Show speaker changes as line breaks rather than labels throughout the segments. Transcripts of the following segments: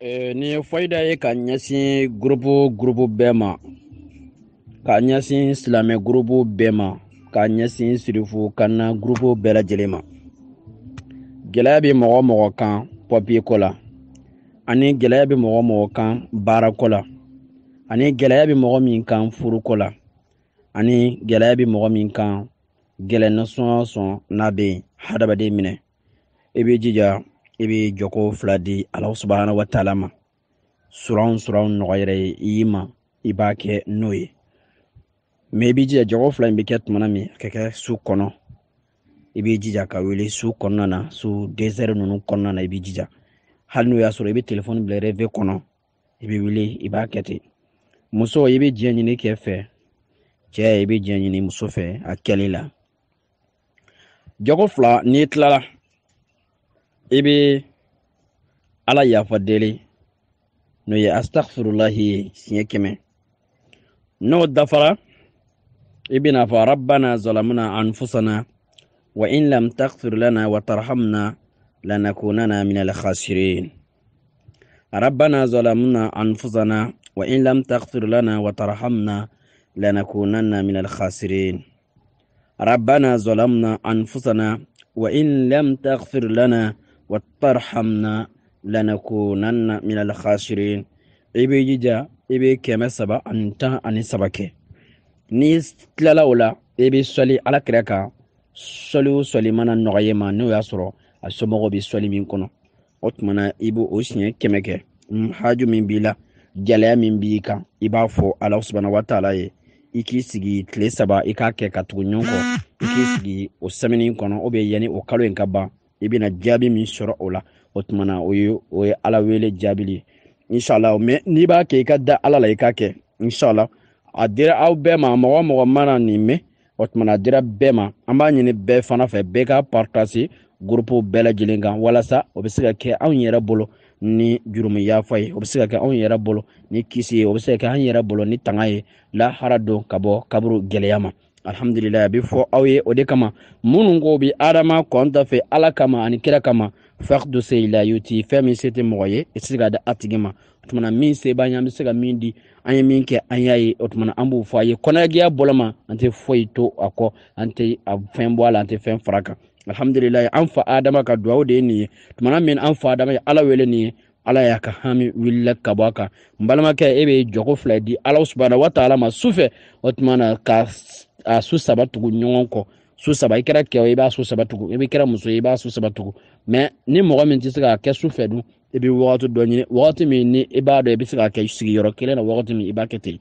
Eh, nin fayida ye ka ɲɛsin gurupu gurupu bɛɛ ma ka ɲɛsin silamɛ gurupu bɛɛ ma ka ɲɛsin sirifu kanna gurupu bɛɛ lajɛlen ma gɛlɛya bɛ mɔgɔ mɔgɔ kan papiye ko la ani gɛlɛya bɛ mɔgɔ mɔgɔ kan baara ko la ani gɛlɛya bɛ mɔgɔ min kan furuko la ani gɛlɛya bɛ mɔgɔ min kan gɛlɛya nasɔn sɔn n'a bɛ yen hadamaden minɛ i b'i jija i bɛ jɔko fila di alahu subahana wa ma suranw suranw nɔgɔ yɛrɛ ye i y'i ma i b'a kɛ n'o ye mɛ i b'i jija jɔko fila in bɛ kɛ tumana min a ka kɛ su kɔnɔ i b'i jija ka wele su kɔnɔna na su desɛri ninnu kɔnɔna na i b'i jija hali n'o y'a sɔrɔ i bɛ telefɔni bila rɛve kɔnɔ i bɛ wele i b'a kɛ muso i bɛ diɲɛ ɲini kɛ fɛ cɛ i bɛ diɲɛ ɲini muso fɛ a kɛli la jɔko fila n'i tilala i bɛ ala yafa deli n'o ye astaghfirullahi ye siɲɛ n'o dafara i bɛna fɔ rabbana zalamna anfusana wa in lam taghfir lana wa tarhamna lanakunana min al-khasirin rabbana zalamna anfusana wa in lam taghfir lana wa tarhamna lanakunana min al-khasirin rabbana zalamna anfusana wa in lam taghfir lana watarhamna lanakunanna min alkhasirin i b'i jija i bɛ kɛmɛ saba ani tan ani saba kɛ n'i tilala o la i bɛ sɔli ala kɛrɛ kan sɔli o sɔli mana nɔgɔya ma n'o y'a sɔrɔ a somɔgɔw bɛ sɔli min kɔnɔ o tuma i b'o o siɲɛ kɛmɛ kɛ haju min b'i la gɛlɛya min b'i kan i b'a fɔ ala subahana wa ye i k'i sigi tile saba i k'a kɛ ka tugu ɲɔgɔn kɔ i k'i sigi o sɛmɛni kɔnɔ o bɛ yanni o kalo in ka ban i bɛna jaabi min sɔrɔ o la o tuma o ye o ye ala wele jaabili ye inshallah mɛ n'i b'a kɛ i ka da ala la i e k'a kɛ inshallah a dira aw bɛɛ ma mɔgɔ mɔgɔ mana nin mɛn o tuma a dira bɛɛ ma an b'a ɲini bɛɛ fana fɛ bɛɛ ka partase gurupu bɛɛ lajɛlen kan walasa o bɛ se ka kɛ anw yɛrɛ bolo ni jurumu yafa ye o bɛ se ka kɛ anw yɛrɛ bolo ni kisi ye o bɛ se ka kɛ an yɛrɛ bolo ni tanga ye lahara don ka bɔ kaburu gɛlɛya ma alhamdulilahi a bɛ fɔ aw ye o de kama minnu ko bi adama kɔnta fɛ ala kama ani kira kama fakdu se yuti fɛn e min se tɛ mɔgɔ ye i tɛ se ka di a tigi ma o tumana min se b'an ye an bɛ se ka min di an ye min kɛ an y'a ye o tumana an b'o fɔ a ye kɔnɔjɛya bɔlɔma an tɛ foyi to a kɔ an tɛ a fɛn bɔ a la an tɛ fɛn fara kan alhamdulilahi an fa adama ka duwawu de ye nin ye tumana min an fa adama ye ala wele nin ye ala y'a ka hami wulila ka bɔ a kan n balimakɛ e bɛ jɔgo fila di ala subahana wa ma sufɛ o tumana ka a su saba tugu ɲɔgɔn kɔ su saba i kɛra kɛ i b'a su saba tugu i bɛ kɛra muso i b'a su saba tugu mɛ ni mɔgɔ min tɛ se k'a kɛ su dun i bɛ wagati dɔ ɲini wagati min ni i b'a dɔn i bɛ se k'a kɛ sigiyɔrɔ kelen na wagati min i b'a kɛ ten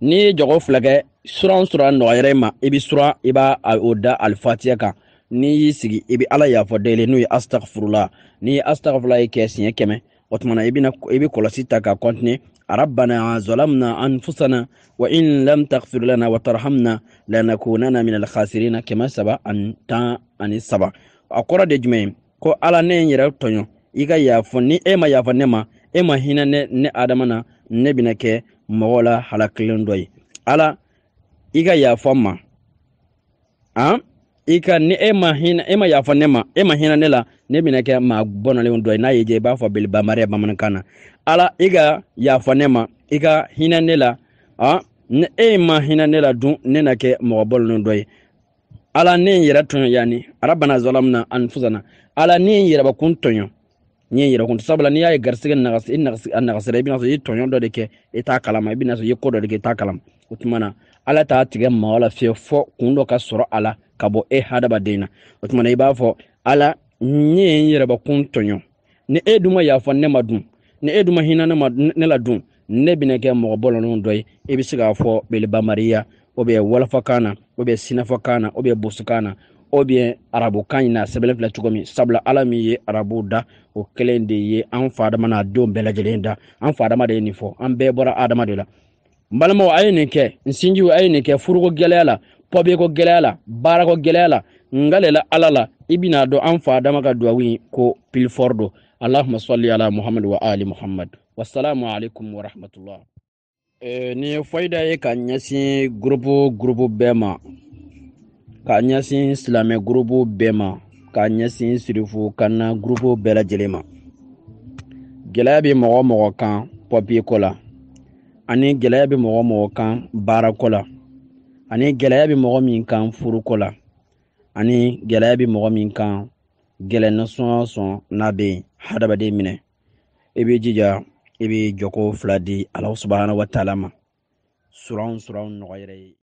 n'i ye jɔgɔ fila kɛ suran suran nɔgɔyara i ma i bɛ suran i b'a o da alifatiya kan n'i y'i sigi i bɛ ala yafa deli n'o ye astagfurula n'i ye astagfurula ye kɛ siɲɛ kɛmɛ o tuma na i bi kɔlɔsi ka kontine rabbana zalamna anfusana wa in lam taghfir lana wa tarhamna lanakunana min alkhasirina kɛmɛ saba ani tan ani saba a kɔrɔ de jumɛn ko ala ne yɛrɛ tɔɲɔ i ka yafa e ma yafa ne ma e ma hinɛ ne ne adama na ne bena kɛ mɔgɔ la halakilen dɔ ala i ka yafa ma i ka ni e ma hinɛ e ma yafa ne ma e ma hinɛ ne la ne bɛna kɛ maa bɔnɔlenw dɔ ye n'a y'i diya i b'a fɔ beli bamariya bamanankan na ala i ka yafa ne ma i ka hinɛ ne la ah ni e ma hinɛ ne la dun ne na kɛ mɔgɔ bɔlɔlen dɔ ye ala ne n yɛrɛ tɔɲɔ yanni arabana zɔlamina anfusana ala ne n yɛrɛbakun tɔɲɔ n'i yɛrɛ kun sabula n'i y'a ye garisigɛ a nagasira i bɛna sɔrɔ i ye dɔ de kɛ i t'a kalama i bɛna sɔrɔ i ko dɔ de kɛ i t'a kalama o tuma na ala t'a tigɛ maa la fiyewu e fɔ kun dɔ ka sɔrɔ a la ka bɔ e hadamaden na o tuma na i b'a fɔ ala n ye n yɛrɛbakun tɔɲɔn ni e dun yafa ne ma dun ni e dun ma ne la dun ne bɛna kɛ mɔgɔ bɔlɔnw dɔ ye i bɛ se k'a fɔ belebamariya o bɛ walafakan na o bɛ sinafakan na o bɛ bosokan na o bien arabukan ɲi na sɛbɛlɛ fila cogo min sabula ala min ye arabu da o kelen de ye an fa adama n'a denw bɛɛ lajɛlen da an fa adama de ye nin fɔ an bɛɛ bɔra adama de la n balimaw a ye nin kɛ n sinjiw a ye nin kɛ furuko gwɛlɛya la pɔbeko gwɛlɛya la baarako gwɛlɛya la nga le ala la i bena dɔn an fa adama ka duwawu ɲi ko pilifɔr do allahuma salli ala muhamad wa ali muhamad wasalamu alaikum warahmatullah eh, ye fayida ye ka ɲɛsin gurupu gurupu bɛɛ ma k'a ɲɛsin silamɛ gurupu bɛɛ ma k'a ɲɛsin sirifu kanna gurupu bɛɛ lajɛlen ma gɛlɛya bɛ mɔgɔ mɔgɔ kan papiye ko la ani gɛlɛya bɛ mɔgɔ mɔgɔ kan baarako la ani gɛlɛya bɛ mɔgɔ min kan furu ko la ani gɛlɛya bɛ mɔgɔ min kan gɛlɛ nasɔn sɔn n'a bɛ yen hadamaden minɛ i b'i jija i bɛ jɔko fila di ala subahana wa taala ma suranw suranw nɔgɔyara ye